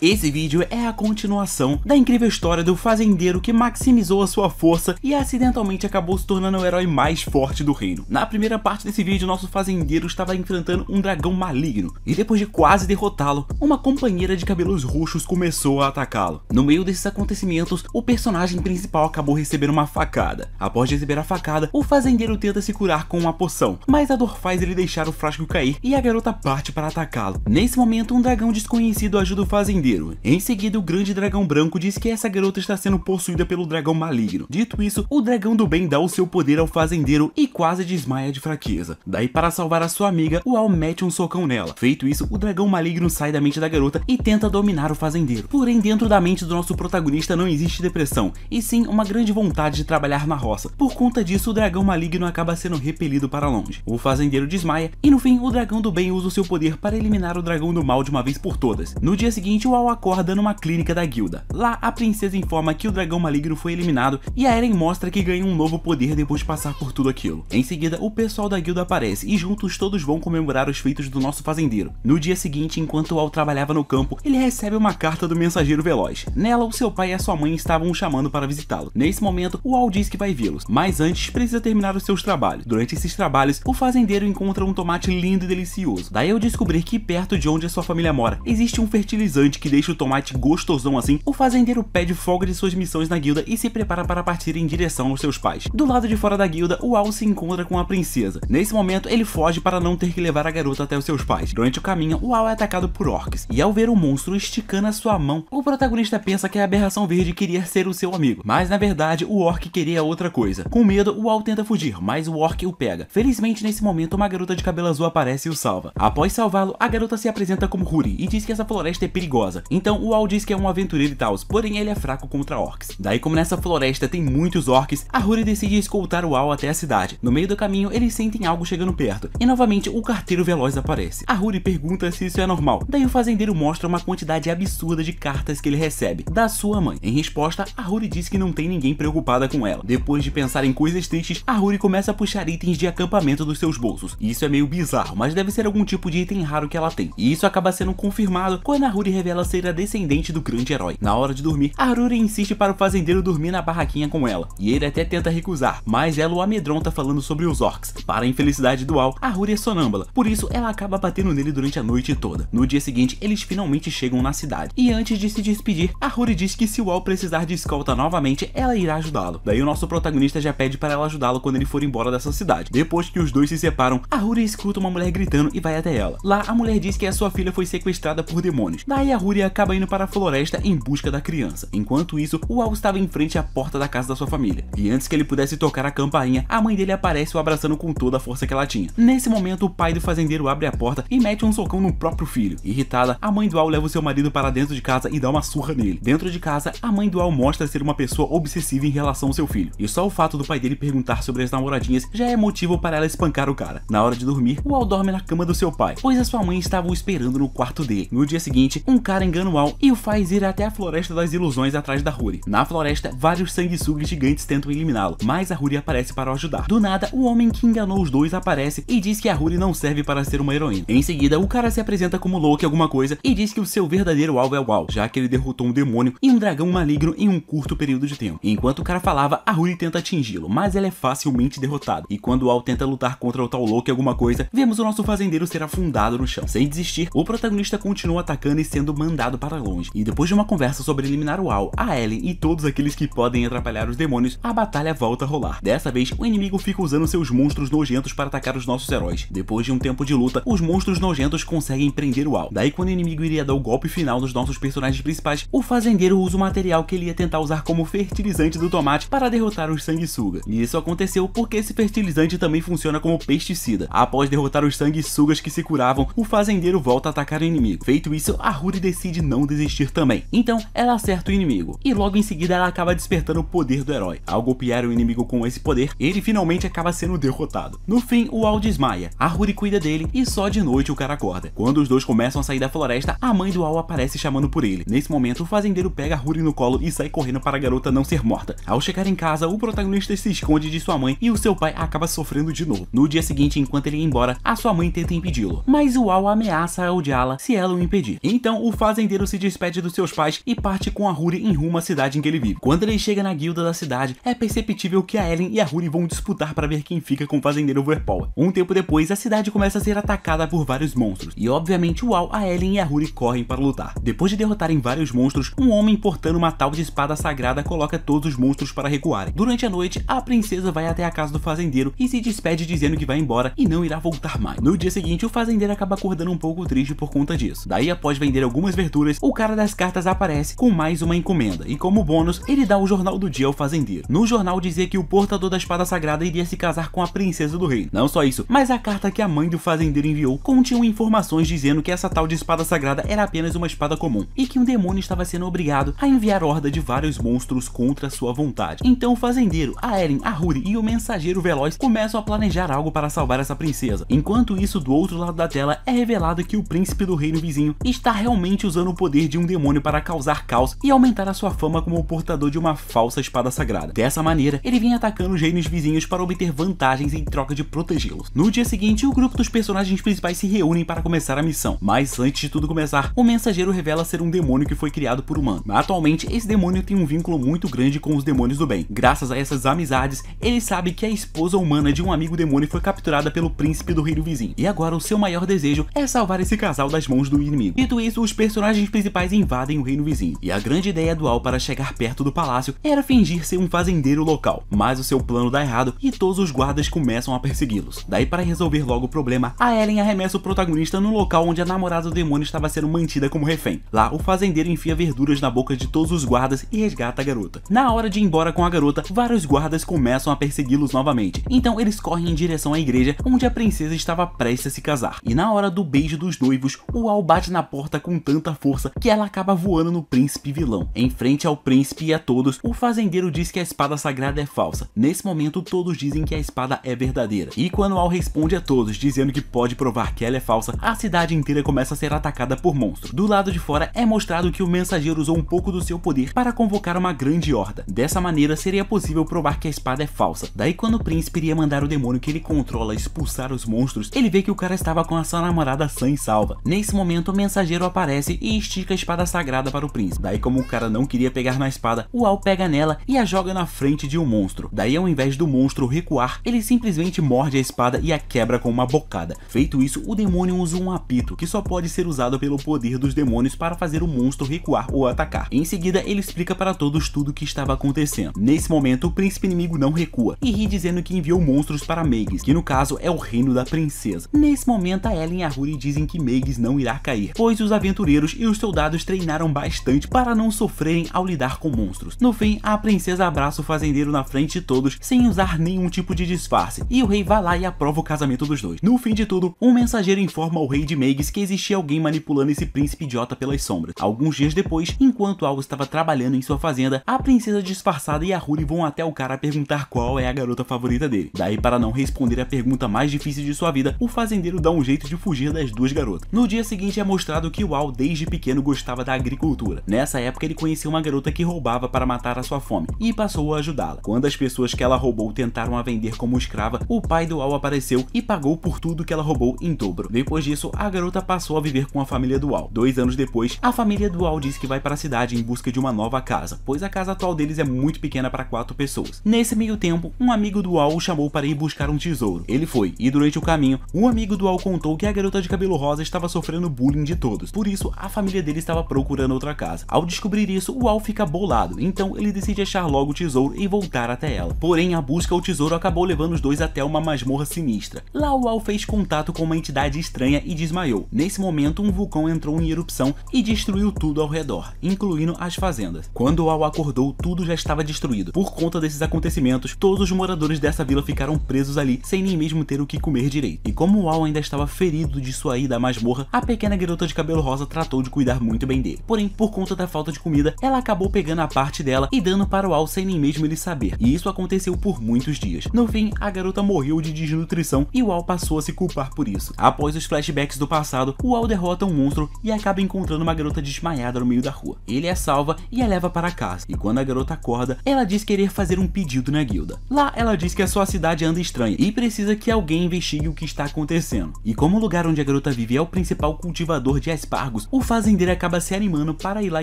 Esse vídeo é a continuação da incrível história do fazendeiro que maximizou a sua força e acidentalmente acabou se tornando o herói mais forte do reino. Na primeira parte desse vídeo, nosso fazendeiro estava enfrentando um dragão maligno, e depois de quase derrotá-lo, uma companheira de cabelos roxos começou a atacá-lo. No meio desses acontecimentos, o personagem principal acabou recebendo uma facada. Após receber a facada, o fazendeiro tenta se curar com uma poção, mas a dor faz ele deixar o frasco cair e a garota parte para atacá-lo. Nesse momento, um dragão desconhecido ajuda o fazendeiro em seguida, o grande dragão branco diz que essa garota está sendo possuída pelo dragão maligno. Dito isso, o dragão do bem dá o seu poder ao fazendeiro e quase desmaia de fraqueza. Daí, para salvar a sua amiga, o Al mete um socão nela. Feito isso, o dragão maligno sai da mente da garota e tenta dominar o fazendeiro. Porém, dentro da mente do nosso protagonista não existe depressão, e sim uma grande vontade de trabalhar na roça. Por conta disso, o dragão maligno acaba sendo repelido para longe. O fazendeiro desmaia, e no fim, o dragão do bem usa o seu poder para eliminar o dragão do mal de uma vez por todas. No dia seguinte, o Squall acorda numa clínica da guilda. Lá, a princesa informa que o dragão maligno foi eliminado e a Eren mostra que ganha um novo poder depois de passar por tudo aquilo. Em seguida, o pessoal da guilda aparece e juntos todos vão comemorar os feitos do nosso fazendeiro. No dia seguinte, enquanto o Al trabalhava no campo, ele recebe uma carta do mensageiro veloz. Nela, o seu pai e a sua mãe estavam o chamando para visitá-lo. Nesse momento, o Al diz que vai vê-los, mas antes precisa terminar os seus trabalhos. Durante esses trabalhos, o fazendeiro encontra um tomate lindo e delicioso. Daí eu descobri que perto de onde a sua família mora, existe um fertilizante que que deixa o tomate gostosão assim, o fazendeiro pede folga de suas missões na guilda e se prepara para partir em direção aos seus pais. Do lado de fora da guilda, o Al se encontra com a princesa. Nesse momento, ele foge para não ter que levar a garota até os seus pais. Durante o caminho, o Al é atacado por orcs, e ao ver o monstro esticando a sua mão, o protagonista pensa que a aberração verde queria ser o seu amigo, mas na verdade o orc queria outra coisa. Com medo, o Al tenta fugir, mas o orc o pega. Felizmente, nesse momento, uma garota de cabelo azul aparece e o salva. Após salvá-lo, a garota se apresenta como Huri e diz que essa floresta é perigosa, casa. Então o Al diz que é um aventureiro e tal, porém ele é fraco contra orcs. Daí como nessa floresta tem muitos orcs, a Ruri decide escoltar o Al até a cidade. No meio do caminho eles sentem algo chegando perto, e novamente o carteiro veloz aparece. A Ruri pergunta se isso é normal, daí o fazendeiro mostra uma quantidade absurda de cartas que ele recebe, da sua mãe. Em resposta, a Ruri diz que não tem ninguém preocupada com ela. Depois de pensar em coisas tristes, a Ruri começa a puxar itens de acampamento dos seus bolsos. isso é meio bizarro, mas deve ser algum tipo de item raro que ela tem. E isso acaba sendo confirmado quando a Ruri revela ser a descendente do grande herói. Na hora de dormir, Aruri insiste para o fazendeiro dormir na barraquinha com ela, e ele até tenta recusar, mas ela o amedronta falando sobre os orcs. Para a infelicidade do Al, Aruri é sonâmbula, por isso ela acaba batendo nele durante a noite toda. No dia seguinte, eles finalmente chegam na cidade, e antes de se despedir, Aruri diz que se o Al precisar de escolta novamente, ela irá ajudá-lo. Daí o nosso protagonista já pede para ela ajudá-lo quando ele for embora dessa cidade. Depois que os dois se separam, Aruri escuta uma mulher gritando e vai até ela. Lá, a mulher diz que a sua filha foi sequestrada por demônios. Daí Aruri Yuri acaba indo para a floresta em busca da criança. Enquanto isso, o Al estava em frente à porta da casa da sua família. E antes que ele pudesse tocar a campainha, a mãe dele aparece o abraçando com toda a força que ela tinha. Nesse momento, o pai do fazendeiro abre a porta e mete um socão no próprio filho. Irritada, a mãe do Al leva o seu marido para dentro de casa e dá uma surra nele. Dentro de casa, a mãe do Al mostra ser uma pessoa obsessiva em relação ao seu filho. E só o fato do pai dele perguntar sobre as namoradinhas já é motivo para ela espancar o cara. Na hora de dormir, o Al dorme na cama do seu pai, pois a sua mãe estava o esperando no quarto dele. No dia seguinte, um cara Al e o faz ir até a Floresta das Ilusões atrás da Ruri. Na floresta, vários sanguessugas gigantes tentam eliminá-lo, mas a Ruri aparece para o ajudar. Do nada, o homem que enganou os dois aparece e diz que a Ruri não serve para ser uma heroína. Em seguida, o cara se apresenta como Loki alguma coisa e diz que o seu verdadeiro alvo é o Al, já que ele derrotou um demônio e um dragão maligno em um curto período de tempo. Enquanto o cara falava, a Ruri tenta atingi-lo, mas ela é facilmente derrotada. E quando o Al tenta lutar contra o tal Loki alguma coisa, vemos o nosso fazendeiro ser afundado no chão. Sem desistir, o protagonista continua atacando e sendo mandado mandado para longe. E depois de uma conversa sobre eliminar o Al, a Ellen e todos aqueles que podem atrapalhar os demônios, a batalha volta a rolar. Dessa vez, o inimigo fica usando seus monstros nojentos para atacar os nossos heróis. Depois de um tempo de luta, os monstros nojentos conseguem prender o Al. Daí quando o inimigo iria dar o golpe final nos nossos personagens principais, o fazendeiro usa o material que ele ia tentar usar como fertilizante do tomate para derrotar os sanguessugas. E isso aconteceu porque esse fertilizante também funciona como pesticida. Após derrotar os sanguessugas que se curavam, o fazendeiro volta a atacar o inimigo. Feito isso, a Huri decide decide não desistir também. Então, ela acerta o inimigo, e logo em seguida ela acaba despertando o poder do herói. Ao golpear o inimigo com esse poder, ele finalmente acaba sendo derrotado. No fim, o Al desmaia, a Ruri cuida dele, e só de noite o cara acorda. Quando os dois começam a sair da floresta, a mãe do Al aparece chamando por ele. Nesse momento, o fazendeiro pega a Ruri no colo e sai correndo para a garota não ser morta. Ao chegar em casa, o protagonista se esconde de sua mãe e o seu pai acaba sofrendo de novo. No dia seguinte, enquanto ele ia embora, a sua mãe tenta impedi-lo, mas o Al ameaça odiá-la se ela o impedir. Então, o fazendeiro se despede dos seus pais e parte com a Ruri em rumo à cidade em que ele vive. Quando ele chega na guilda da cidade, é perceptível que a Ellen e a Ruri vão disputar para ver quem fica com o fazendeiro Overpower. Um tempo depois, a cidade começa a ser atacada por vários monstros, e obviamente o Al, a Ellen e a Ruri correm para lutar. Depois de derrotarem vários monstros, um homem portando uma tal de espada sagrada coloca todos os monstros para recuarem. Durante a noite, a princesa vai até a casa do fazendeiro e se despede dizendo que vai embora e não irá voltar mais. No dia seguinte, o fazendeiro acaba acordando um pouco triste por conta disso. Daí, após vender algumas verduras, o cara das cartas aparece com mais uma encomenda e como bônus ele dá o jornal do dia ao fazendeiro. No jornal dizia que o portador da espada sagrada iria se casar com a princesa do reino. Não só isso, mas a carta que a mãe do fazendeiro enviou continha informações dizendo que essa tal de espada sagrada era apenas uma espada comum e que um demônio estava sendo obrigado a enviar horda de vários monstros contra sua vontade. Então o fazendeiro, a Eren, a Ruri e o mensageiro Veloz começam a planejar algo para salvar essa princesa. Enquanto isso, do outro lado da tela é revelado que o príncipe do reino vizinho está realmente usando o poder de um demônio para causar caos e aumentar a sua fama como portador de uma falsa espada sagrada. Dessa maneira, ele vem atacando os reinos vizinhos para obter vantagens em troca de protegê-los. No dia seguinte, o grupo dos personagens principais se reúnem para começar a missão, mas antes de tudo começar, o mensageiro revela ser um demônio que foi criado por humano. Atualmente, esse demônio tem um vínculo muito grande com os demônios do bem. Graças a essas amizades, ele sabe que a esposa humana de um amigo demônio foi capturada pelo príncipe do reino vizinho, e agora o seu maior desejo é salvar esse casal das mãos do inimigo. Dito isso, os personagens personagens principais invadem o reino vizinho, e a grande ideia do Al para chegar perto do palácio era fingir ser um fazendeiro local, mas o seu plano dá errado e todos os guardas começam a persegui-los. Daí para resolver logo o problema, a Ellen arremessa o protagonista no local onde a namorada do demônio estava sendo mantida como refém. Lá, o fazendeiro enfia verduras na boca de todos os guardas e resgata a garota. Na hora de ir embora com a garota, vários guardas começam a persegui-los novamente, então eles correm em direção à igreja onde a princesa estava prestes a se casar. E na hora do beijo dos noivos, o Al bate na porta com tanta tanta força que ela acaba voando no príncipe vilão. Em frente ao príncipe e a todos, o fazendeiro diz que a espada sagrada é falsa. Nesse momento, todos dizem que a espada é verdadeira. E quando Al responde a todos, dizendo que pode provar que ela é falsa, a cidade inteira começa a ser atacada por monstros. Do lado de fora, é mostrado que o mensageiro usou um pouco do seu poder para convocar uma grande horda. Dessa maneira, seria possível provar que a espada é falsa. Daí, quando o príncipe iria mandar o demônio que ele controla expulsar os monstros, ele vê que o cara estava com a sua namorada sã e salva. Nesse momento, o mensageiro aparece e estica a espada sagrada para o príncipe. Daí como o cara não queria pegar na espada, o Al pega nela e a joga na frente de um monstro. Daí ao invés do monstro recuar, ele simplesmente morde a espada e a quebra com uma bocada. Feito isso, o demônio usa um apito, que só pode ser usado pelo poder dos demônios para fazer o monstro recuar ou atacar. Em seguida, ele explica para todos tudo o que estava acontecendo. Nesse momento, o príncipe inimigo não recua, e ri dizendo que enviou monstros para Megs, que no caso é o reino da princesa. Nesse momento, a Ellen e a Ruri dizem que Megs não irá cair, pois os aventureiros monstros e os soldados treinaram bastante para não sofrerem ao lidar com monstros. No fim, a princesa abraça o fazendeiro na frente de todos sem usar nenhum tipo de disfarce e o rei vai lá e aprova o casamento dos dois. No fim de tudo, um mensageiro informa ao rei de Meigs que existia alguém manipulando esse príncipe idiota pelas sombras. Alguns dias depois, enquanto Al estava trabalhando em sua fazenda, a princesa disfarçada e a Ruri vão até o cara perguntar qual é a garota favorita dele. Daí, para não responder a pergunta mais difícil de sua vida, o fazendeiro dá um jeito de fugir das duas garotas. No dia seguinte é mostrado que o Al desde pequeno gostava da agricultura. Nessa época ele conheceu uma garota que roubava para matar a sua fome e passou a ajudá-la. Quando as pessoas que ela roubou tentaram a vender como escrava, o pai do Al apareceu e pagou por tudo que ela roubou em dobro. Depois disso, a garota passou a viver com a família do Al. Dois anos depois, a família do Al diz que vai para a cidade em busca de uma nova casa, pois a casa atual deles é muito pequena para quatro pessoas. Nesse meio tempo, um amigo do Al o chamou para ir buscar um tesouro. Ele foi, e durante o caminho, um amigo do Al contou que a garota de cabelo rosa estava sofrendo bullying de todos. Por isso, a família dele estava procurando outra casa. Ao descobrir isso, o Al fica bolado, então ele decide achar logo o tesouro e voltar até ela. Porém, a busca ao tesouro acabou levando os dois até uma masmorra sinistra. Lá o Al fez contato com uma entidade estranha e desmaiou. Nesse momento, um vulcão entrou em erupção e destruiu tudo ao redor, incluindo as fazendas. Quando o Al acordou, tudo já estava destruído. Por conta desses acontecimentos, todos os moradores dessa vila ficaram presos ali, sem nem mesmo ter o que comer direito. E como o Al ainda estava ferido de sua ida à masmorra, a pequena garota de cabelo rosa tratou tratou de cuidar muito bem dele. Porém, por conta da falta de comida, ela acabou pegando a parte dela e dando para o Al sem nem mesmo ele saber. E isso aconteceu por muitos dias. No fim, a garota morreu de desnutrição e o Al passou a se culpar por isso. Após os flashbacks do passado, o Al derrota um monstro e acaba encontrando uma garota desmaiada no meio da rua. Ele é salva e a leva para casa. E quando a garota acorda, ela diz querer fazer um pedido na guilda. Lá, ela diz que a sua cidade anda estranha e precisa que alguém investigue o que está acontecendo. E como o lugar onde a garota vive é o principal cultivador de aspargos, o o fazendeiro acaba se animando para ir lá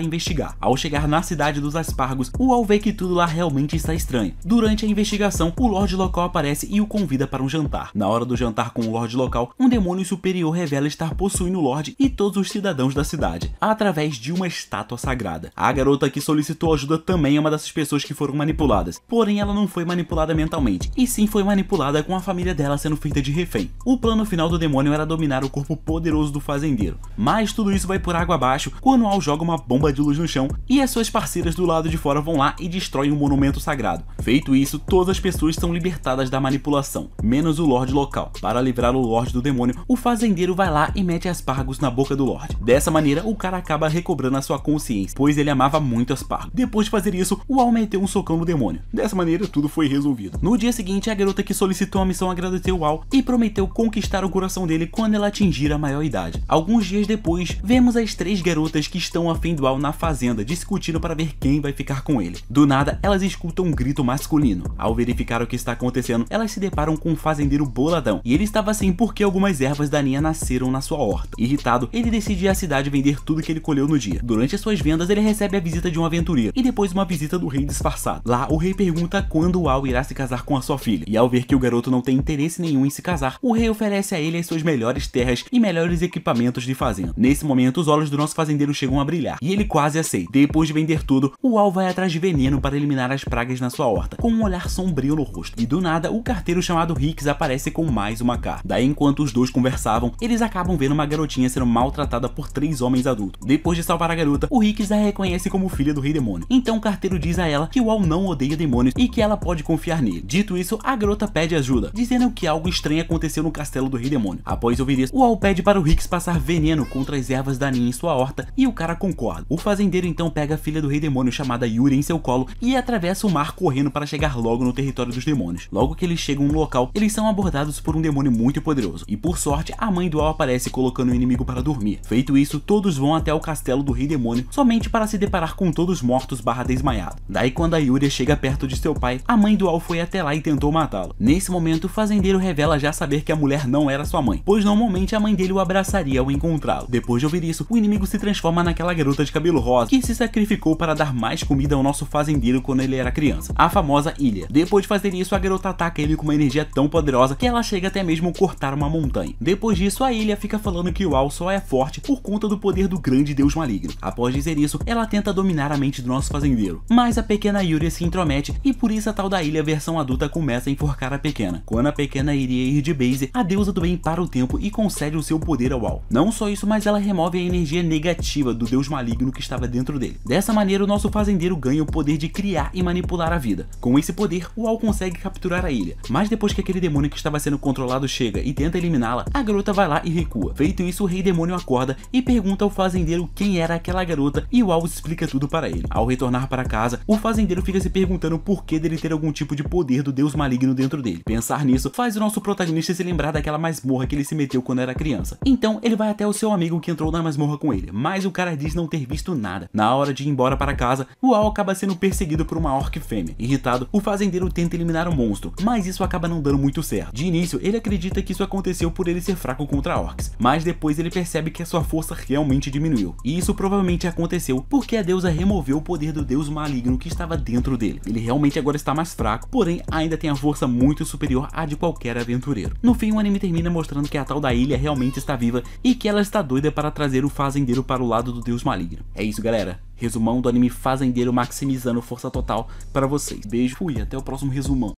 investigar. Ao chegar na cidade dos aspargos, o Al vê que tudo lá realmente está estranho. Durante a investigação, o Lorde Local aparece e o convida para um jantar. Na hora do jantar com o Lorde Local, um demônio superior revela estar possuindo o Lorde e todos os cidadãos da cidade, através de uma estátua sagrada. A garota que solicitou ajuda também é uma dessas pessoas que foram manipuladas, porém ela não foi manipulada mentalmente, e sim foi manipulada com a família dela sendo feita de refém. O plano final do demônio era dominar o corpo poderoso do fazendeiro, mas tudo isso vai por água abaixo quando Al joga uma bomba de luz no chão e as suas parceiras do lado de fora vão lá e destroem um monumento sagrado. Feito isso, todas as pessoas são libertadas da manipulação, menos o Lorde local. Para livrar o Lorde do demônio, o fazendeiro vai lá e mete aspargos na boca do Lorde. Dessa maneira, o cara acaba recobrando a sua consciência, pois ele amava muito aspargos. Depois de fazer isso, o Al meteu um socão no demônio. Dessa maneira, tudo foi resolvido. No dia seguinte, a garota que solicitou a missão agradeceu o Al e prometeu conquistar o coração dele quando ela atingir a maior idade. Alguns dias depois, vemos as três garotas que estão afim do Al na fazenda discutindo para ver quem vai ficar com ele. Do nada, elas escutam um grito masculino. Ao verificar o que está acontecendo, elas se deparam com um fazendeiro boladão, e ele estava assim porque algumas ervas daninhas nasceram na sua horta. Irritado, ele decide ir à cidade vender tudo que ele colheu no dia. Durante as suas vendas, ele recebe a visita de um aventureiro, e depois uma visita do rei disfarçado. Lá, o rei pergunta quando o Al irá se casar com a sua filha, e ao ver que o garoto não tem interesse nenhum em se casar, o rei oferece a ele as suas melhores terras e melhores equipamentos de fazenda. Nesse momento, os olhos do nosso fazendeiro chegam a brilhar, e ele quase aceita. Depois de vender tudo, o Al vai atrás de veneno para eliminar as pragas na sua horta, com um olhar sombrio no rosto. E do nada, o carteiro chamado Hicks aparece com mais uma carta. Daí, enquanto os dois conversavam, eles acabam vendo uma garotinha sendo maltratada por três homens adultos. Depois de salvar a garota, o Hicks a reconhece como filha do rei demônio. Então o carteiro diz a ela que o Al não odeia demônios e que ela pode confiar nele. Dito isso, a garota pede ajuda, dizendo que algo estranho aconteceu no castelo do rei demônio. Após ouvir isso, o Al pede para o Hicks passar veneno contra as ervas da em sua horta e o cara concorda. O fazendeiro então pega a filha do rei demônio chamada Yuri em seu colo e atravessa o mar correndo para chegar logo no território dos demônios. Logo que eles chegam no local, eles são abordados por um demônio muito poderoso e por sorte a mãe do Al aparece colocando o inimigo para dormir. Feito isso, todos vão até o castelo do rei demônio somente para se deparar com todos mortos barra desmaiados. Daí quando a Yuri chega perto de seu pai, a mãe do Al foi até lá e tentou matá-lo. Nesse momento, o fazendeiro revela já saber que a mulher não era sua mãe, pois normalmente a mãe dele o abraçaria ao encontrá-lo. Depois de ouvir isso, o inimigo se transforma naquela garota de cabelo rosa que se sacrificou para dar mais comida ao nosso fazendeiro quando ele era criança, a famosa ilha. Depois de fazer isso, a garota ataca ele com uma energia tão poderosa que ela chega até mesmo a cortar uma montanha. Depois disso, a ilha fica falando que o Al só é forte por conta do poder do grande deus maligno. Após dizer isso, ela tenta dominar a mente do nosso fazendeiro. Mas a pequena Yuri se intromete e por isso a tal da ilha versão adulta começa a enforcar a pequena. Quando a pequena iria ir de base, a deusa do bem para o tempo e concede o seu poder ao Al. Não só isso, mas ela remove a energia negativa do deus maligno que estava dentro dele. Dessa maneira, o nosso fazendeiro ganha o poder de criar e manipular a vida. Com esse poder, o Al consegue capturar a ilha, mas depois que aquele demônio que estava sendo controlado chega e tenta eliminá-la, a garota vai lá e recua. Feito isso, o rei demônio acorda e pergunta ao fazendeiro quem era aquela garota e o Al explica tudo para ele. Ao retornar para casa, o fazendeiro fica se perguntando por que dele ter algum tipo de poder do deus maligno dentro dele. Pensar nisso faz o nosso protagonista se lembrar daquela masmorra que ele se meteu quando era criança. Então ele vai até o seu amigo que entrou na masmorra masmorra com ele, mas o cara diz não ter visto nada. Na hora de ir embora para casa, o Al acaba sendo perseguido por uma orc fêmea. Irritado, o fazendeiro tenta eliminar o monstro, mas isso acaba não dando muito certo. De início, ele acredita que isso aconteceu por ele ser fraco contra orcs, mas depois ele percebe que a sua força realmente diminuiu. E isso provavelmente aconteceu porque a deusa removeu o poder do deus maligno que estava dentro dele. Ele realmente agora está mais fraco, porém ainda tem a força muito superior à de qualquer aventureiro. No fim, o anime termina mostrando que a tal da ilha realmente está viva e que ela está doida para trazer o fazendeiro para o lado do deus maligno. É isso, galera. Resumão do anime Fazendeiro maximizando força total para vocês. Beijo, fui, até o próximo resumão.